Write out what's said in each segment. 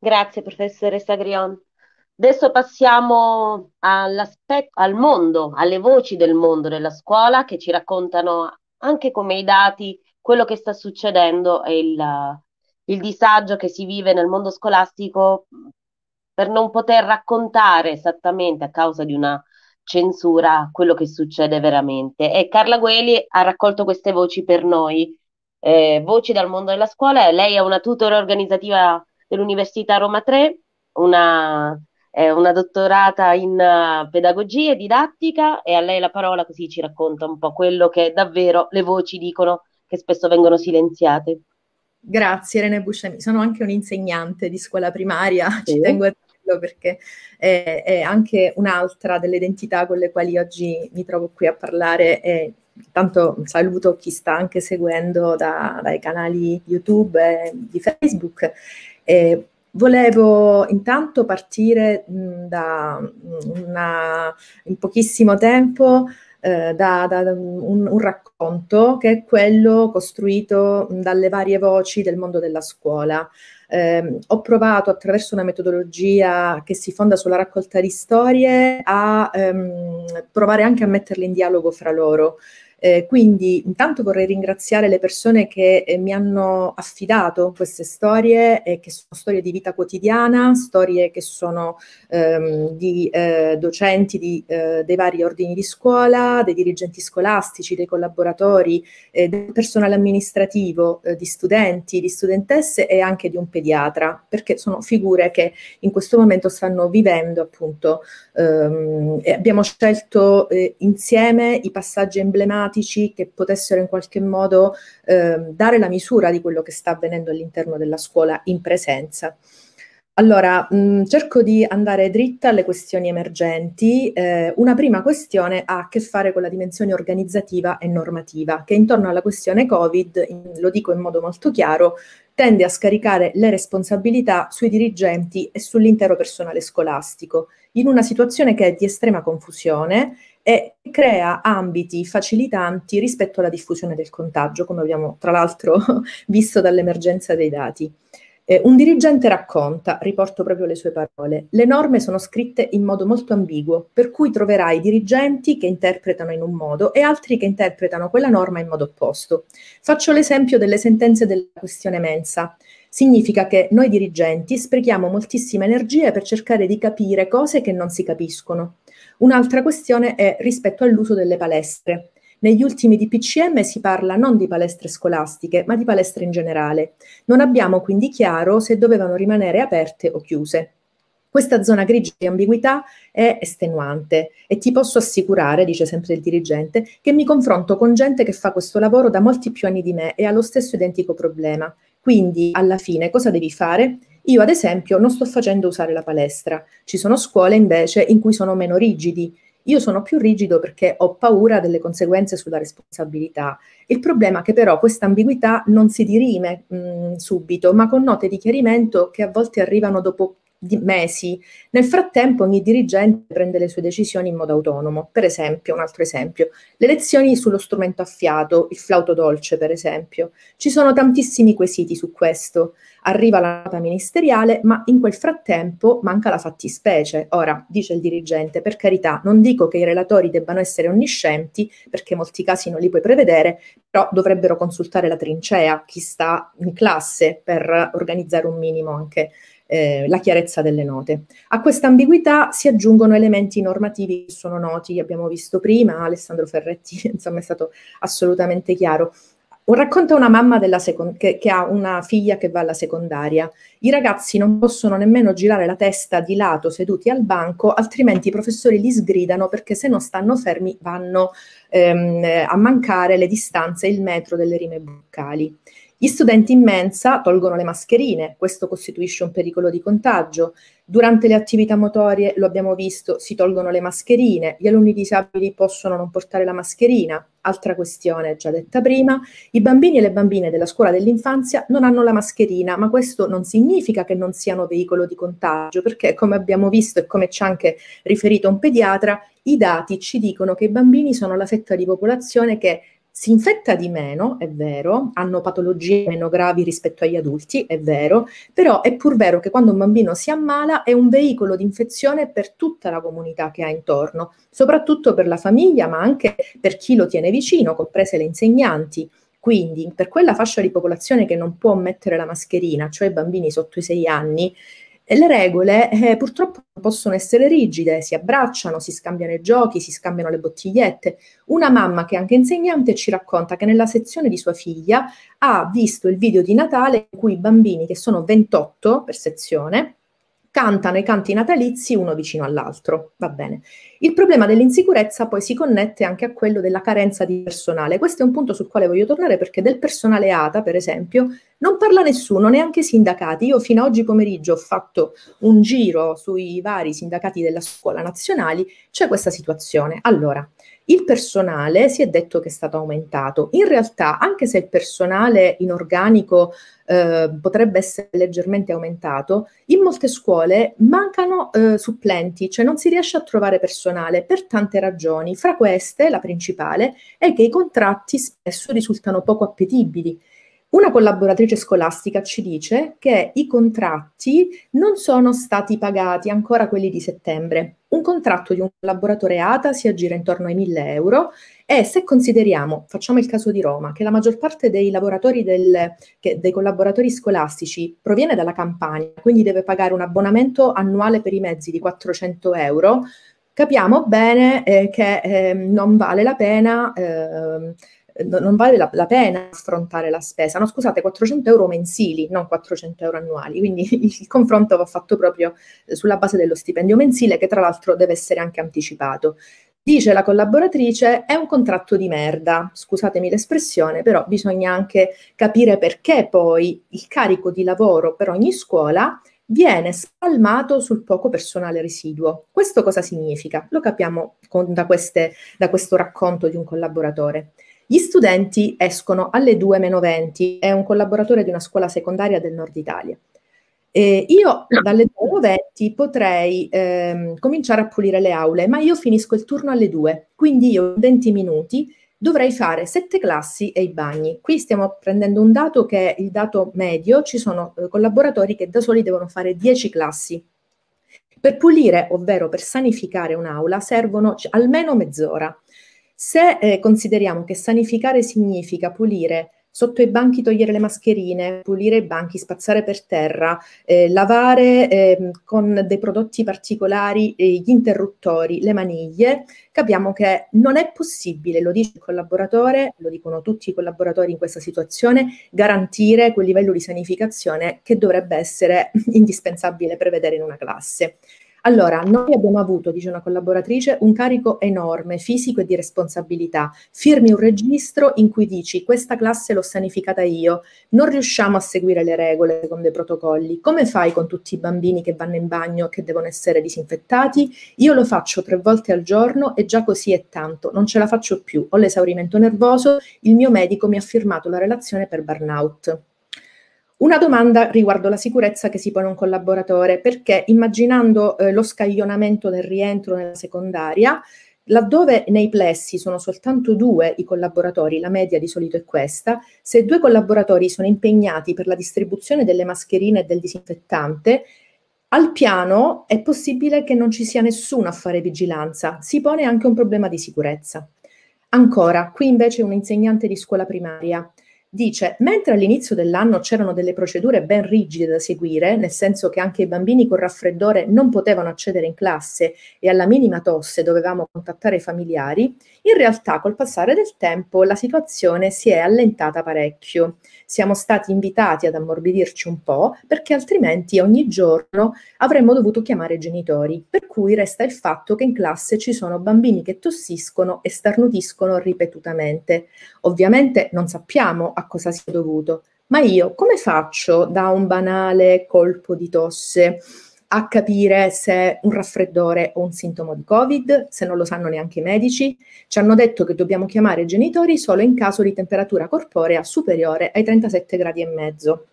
Grazie professoressa Grion. Adesso passiamo al mondo, alle voci del mondo della scuola che ci raccontano anche come i dati quello che sta succedendo e il, il disagio che si vive nel mondo scolastico per non poter raccontare esattamente a causa di una censura quello che succede veramente. E Carla Gueli ha raccolto queste voci per noi, eh, voci dal mondo della scuola. Lei è una tutora organizzativa dell'Università Roma 3, una, è eh, una dottorata in eh, pedagogia e didattica e a lei la parola così ci racconta un po' quello che davvero le voci dicono che spesso vengono silenziate. Grazie Irene Buscemi, sono anche un'insegnante di scuola primaria, sì. ci tengo a dirlo perché è, è, anche un'altra delle identità con le quali oggi mi trovo qui a parlare e tanto saluto chi sta anche seguendo da, dai canali YouTube e eh, di Facebook eh, Volevo intanto partire da una, in pochissimo tempo eh, da, da un, un, racconto che è quello costruito dalle varie voci del mondo della scuola. Eh, ho provato attraverso una metodologia che si fonda sulla raccolta di storie a ehm, provare anche a metterle in dialogo fra loro. Eh, quindi intanto vorrei ringraziare le persone che eh, mi hanno affidato queste storie, eh, che sono storie di vita quotidiana, storie che sono ehm, di eh, docenti di, eh, dei vari ordini di scuola, dei dirigenti scolastici, dei collaboratori, eh, del personale amministrativo, di studenti, di studentesse e anche di un pediatra, perché sono figure che in questo momento stanno vivendo appunto ehm, abbiamo scelto insieme i passaggi emblematici informatici che potessero in qualche modo eh, dare la misura di quello che sta avvenendo all'interno della scuola in presenza. Allora, mh, cerco di andare dritta alle questioni emergenti. Eh, una prima questione ha a che fare con la dimensione organizzativa e normativa, che intorno alla questione Covid, in, lo dico in modo molto chiaro, tende a scaricare le responsabilità sui dirigenti e sull'intero personale scolastico, in una situazione che è di estrema confusione e crea ambiti facilitanti rispetto alla diffusione del contagio, come abbiamo tra l'altro visto dall'emergenza dei dati. Eh, un dirigente racconta, riporto proprio le sue parole, le norme sono scritte in modo molto ambiguo, per cui troverai dirigenti che interpretano in un modo e altri che interpretano quella norma in modo opposto. Faccio l'esempio delle sentenze della questione mensa. Significa che noi dirigenti sprechiamo moltissime energie per cercare di capire cose che non si capiscono. Un'altra questione è rispetto all'uso delle palestre. Negli ultimi DPCM si parla non di palestre scolastiche, ma di palestre in generale. Non abbiamo quindi chiaro se dovevano rimanere aperte o chiuse. Questa zona grigia di ambiguità è estenuante e ti posso assicurare, dice sempre il dirigente, che mi confronto con gente che fa questo lavoro da molti più anni di me e ha lo stesso identico problema. Quindi alla fine cosa devi fare? Io ad esempio non sto facendo usare la palestra, ci sono scuole invece in cui sono meno rigidi. Io sono più rigido perché ho paura delle conseguenze sulla responsabilità. Il problema è che però questa ambiguità non si dirime mh, subito, ma con note di chiarimento che a volte arrivano dopo mesi. Nel frattempo ogni dirigente prende le sue decisioni in modo autonomo. Per esempio, un altro esempio, le lezioni sullo strumento a fiato, il flauto dolce per esempio. Ci sono tantissimi quesiti su questo. Arriva la nota ministeriale, ma in quel frattempo manca la fattispecie. Ora, dice il dirigente, per carità, non dico che i relatori debbano essere onniscienti, perché in molti casi non li puoi prevedere, però dovrebbero consultare la trincea, chi sta in classe, per organizzare un minimo anche eh, la chiarezza delle note. A questa ambiguità si aggiungono elementi normativi che sono noti, li abbiamo visto prima, Alessandro Ferretti, insomma, è stato assolutamente chiaro. Un racconto una mamma second- che, che, ha una figlia che va alla secondaria. I ragazzi non possono nemmeno girare la testa di lato seduti al banco, altrimenti i professori li sgridano perché se non stanno fermi vanno ehm, a mancare le distanze, il metro delle rime boccali. Gli studenti in mensa tolgono le mascherine, questo costituisce un pericolo di contagio. Durante le attività motorie, lo abbiamo visto, si tolgono le mascherine, gli alunni disabili possono non portare la mascherina, altra questione già detta prima, i bambini e le bambine della scuola dell'infanzia non hanno la mascherina, ma questo non significa che non siano veicolo di contagio, perché come abbiamo visto e come ci ha anche riferito un pediatra, i dati ci dicono che i bambini sono la fetta di popolazione che si infetta di meno, è vero, hanno patologie meno gravi rispetto agli adulti, è vero, però è pur vero che quando un bambino si ammala è un veicolo di infezione per tutta la comunità che ha intorno, soprattutto per la famiglia, ma anche per chi lo tiene vicino, comprese le insegnanti. Quindi per quella fascia di popolazione che non può mettere la mascherina, cioè i bambini sotto i sei anni, le regole eh, purtroppo possono essere rigide, si abbracciano, si scambiano i giochi, si scambiano le bottigliette. Una mamma che è anche insegnante ci racconta che nella sezione di sua figlia ha visto il video di Natale in cui i bambini, che sono 28 per sezione, cantano i canti natalizi uno vicino all'altro. Va bene. Il problema dell'insicurezza poi si connette anche a quello della carenza di personale. Questo è un punto sul quale voglio tornare perché del personale ATA, per esempio, non parla nessuno, neanche i sindacati. Io fino ad oggi pomeriggio ho fatto un giro sui vari sindacati della scuola nazionali, c'è questa situazione. Allora, il personale si è detto che è stato aumentato, in realtà anche se il personale in organico eh, potrebbe essere leggermente aumentato, in molte scuole mancano eh, supplenti, cioè non si riesce a trovare personale per tante ragioni, fra queste la principale è che i contratti spesso risultano poco appetibili una collaboratrice scolastica ci dice che i contratti non sono stati pagati ancora quelli di settembre. Un contratto di un collaboratore ATA si aggira intorno ai 1000 euro e se consideriamo, facciamo il caso di Roma, che la maggior parte dei lavoratori del, che, dei collaboratori scolastici proviene dalla campagna, quindi deve pagare un abbonamento annuale per i mezzi di 400 euro, capiamo bene eh, che eh, non vale la pena eh, non vale la, la, pena affrontare la spesa. No, scusate, 400 euro mensili, non 400 euro annuali. Quindi il confronto va fatto proprio eh, sulla base dello stipendio mensile, che tra l'altro deve essere anche anticipato. Dice la collaboratrice, è un contratto di merda, scusatemi l'espressione, però bisogna anche capire perché poi il carico di lavoro per ogni scuola viene spalmato sul poco personale residuo. Questo cosa significa? Lo capiamo con, da, queste, da questo racconto di un collaboratore. Gli studenti escono alle 2 meno 20, è un collaboratore di una scuola secondaria del nord Italia. Eh, io dalle 2 meno 20 potrei ehm, cominciare a pulire le aule, ma io finisco il turno alle 2, quindi io in 20 minuti dovrei fare 7 classi e i bagni. Qui stiamo prendendo un dato che è il dato medio, ci sono eh, collaboratori che da soli devono fare 10 classi. Per pulire, ovvero per sanificare un'aula, servono almeno mezz'ora. Se eh, consideriamo che sanificare significa pulire sotto i banchi togliere le mascherine, pulire i banchi, spazzare per terra, eh, lavare eh, con dei prodotti particolari eh, gli interruttori, le maniglie, capiamo che non è possibile, lo dice il collaboratore, lo dicono tutti i collaboratori in questa situazione, garantire quel livello di sanificazione che dovrebbe essere indispensabile prevedere in una classe. Allora, noi abbiamo avuto, dice una collaboratrice, un carico enorme, fisico e di responsabilità. Firmi un registro in cui dici questa classe l'ho sanificata io, non riusciamo a seguire le regole secondo i protocolli. Come fai con tutti i bambini che vanno in bagno e che devono essere disinfettati? Io lo faccio tre volte al giorno e già così è tanto, non ce la faccio più, ho l'esaurimento nervoso, il mio medico mi ha firmato la relazione per burnout. Una domanda riguardo la sicurezza che si pone un collaboratore, perché immaginando eh, lo scaglionamento del rientro nella secondaria, laddove nei plessi sono soltanto due i collaboratori, la media di solito è questa, se due collaboratori sono impegnati per la distribuzione delle mascherine e del disinfettante, al piano è possibile che non ci sia nessuno a fare vigilanza, si pone anche un problema di sicurezza. Ancora, qui invece un insegnante di scuola primaria dice mentre all'inizio dell'anno c'erano delle procedure ben rigide da seguire, nel senso che anche i bambini con raffreddore non potevano accedere in classe e alla minima tosse dovevamo contattare i familiari, in realtà col passare del tempo la situazione si è allentata parecchio. Siamo stati invitati ad ammorbidirci un po' perché altrimenti ogni giorno avremmo dovuto chiamare i genitori, per cui resta il fatto che in classe ci sono bambini che tossiscono e starnutiscono ripetutamente. Ovviamente non sappiamo a cosa sia dovuto, ma io come faccio da un banale colpo di tosse a capire se un raffreddore o un sintomo di Covid, se non lo sanno neanche i medici? Ci hanno detto che dobbiamo chiamare i genitori solo in caso di temperatura corporea superiore ai 37 gradi e mezzo.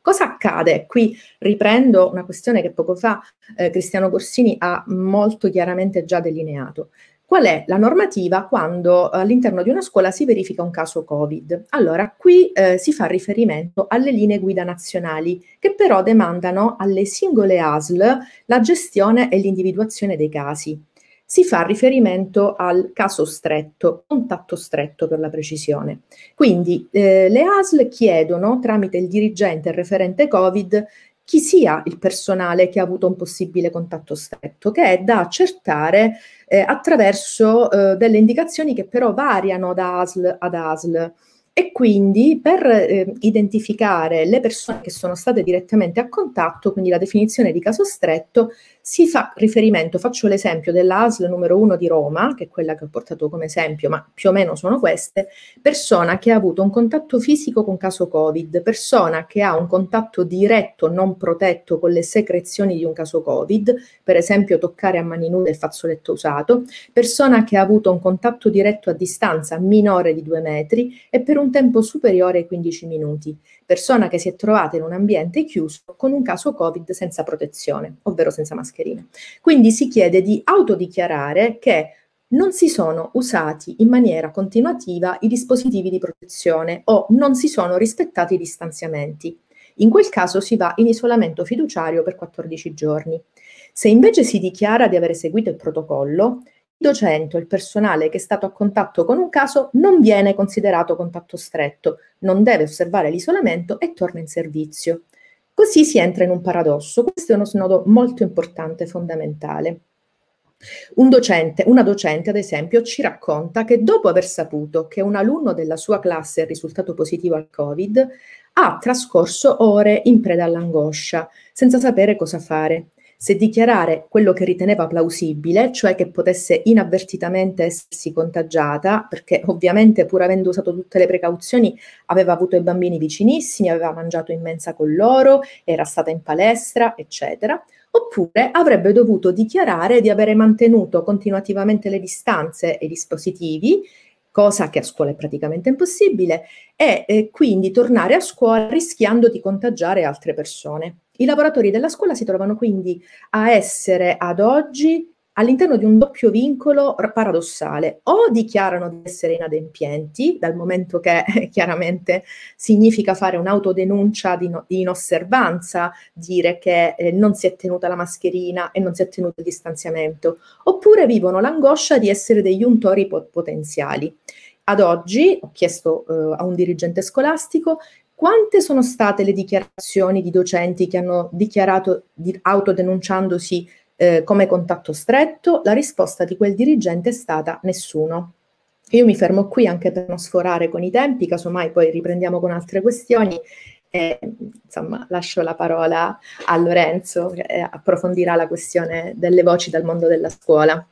Cosa accade? Qui riprendo una questione che poco fa eh, Cristiano Corsini ha molto chiaramente già delineato. Qual è la normativa quando eh, all'interno di una scuola si verifica un caso Covid? Allora, qui eh, si fa riferimento alle linee guida nazionali che però demandano alle singole ASL la gestione e l'individuazione dei casi. Si fa riferimento al caso stretto, contatto stretto per la precisione. Quindi eh, le ASL chiedono tramite il dirigente e il referente Covid chi sia il personale che ha avuto un possibile contatto stretto, che è da accertare eh, attraverso eh, delle indicazioni che però variano da ASL ad ASL. E quindi per eh, identificare le persone che sono state direttamente a contatto, quindi la definizione di caso stretto, si fa riferimento, faccio l'esempio dell'ASL numero 1 di Roma, che è quella che ho portato come esempio, ma più o meno sono queste, persona che ha avuto un contatto fisico con caso Covid, persona che ha un contatto diretto non protetto con le secrezioni di un caso Covid, per esempio toccare a mani nude il fazzoletto usato, persona che ha avuto un contatto diretto a distanza minore di due metri e per un un tempo superiore ai 15 minuti, persona che si è trovata in un ambiente chiuso con un caso Covid senza protezione, ovvero senza mascherina. Quindi si chiede di autodichiarare che non si sono usati in maniera continuativa i dispositivi di protezione o non si sono rispettati i distanziamenti. In quel caso si va in isolamento fiduciario per 14 giorni. Se invece si dichiara di aver seguito il protocollo, docente o il personale che è stato a contatto con un caso non viene considerato contatto stretto, non deve osservare l'isolamento e torna in servizio. Così si entra in un paradosso. Questo è uno snodo molto importante, e fondamentale. Un docente, una docente, ad esempio, ci racconta che dopo aver saputo che un alunno della sua classe è risultato positivo al Covid, ha trascorso ore in preda all'angoscia, senza sapere cosa fare se dichiarare quello che riteneva plausibile, cioè che potesse inavvertitamente essersi contagiata, perché ovviamente pur avendo usato tutte le precauzioni aveva avuto i bambini vicinissimi, aveva mangiato in mensa con loro, era stata in palestra, eccetera, oppure avrebbe dovuto dichiarare di avere mantenuto continuativamente le distanze e i dispositivi cosa che a scuola è praticamente impossibile, e eh, quindi tornare a scuola rischiando di contagiare altre persone. I lavoratori della scuola si trovano quindi a essere ad oggi all'interno di un doppio vincolo paradossale. O dichiarano di essere inadempienti, dal momento che chiaramente significa fare un'autodenuncia di, no, di inosservanza, dire che eh, non si è tenuta la mascherina e non si è tenuto il distanziamento, oppure vivono l'angoscia di essere degli untori pot- potenziali. Ad oggi ho chiesto eh, a un dirigente scolastico quante sono state le dichiarazioni di docenti che hanno dichiarato di, autodenunciandosi eh, come contatto stretto, la risposta di quel dirigente è stata nessuno. Io mi fermo qui anche per non sforare con i tempi, casomai poi riprendiamo con altre questioni e insomma lascio la parola a Lorenzo che eh, approfondirà la questione delle voci dal mondo della scuola.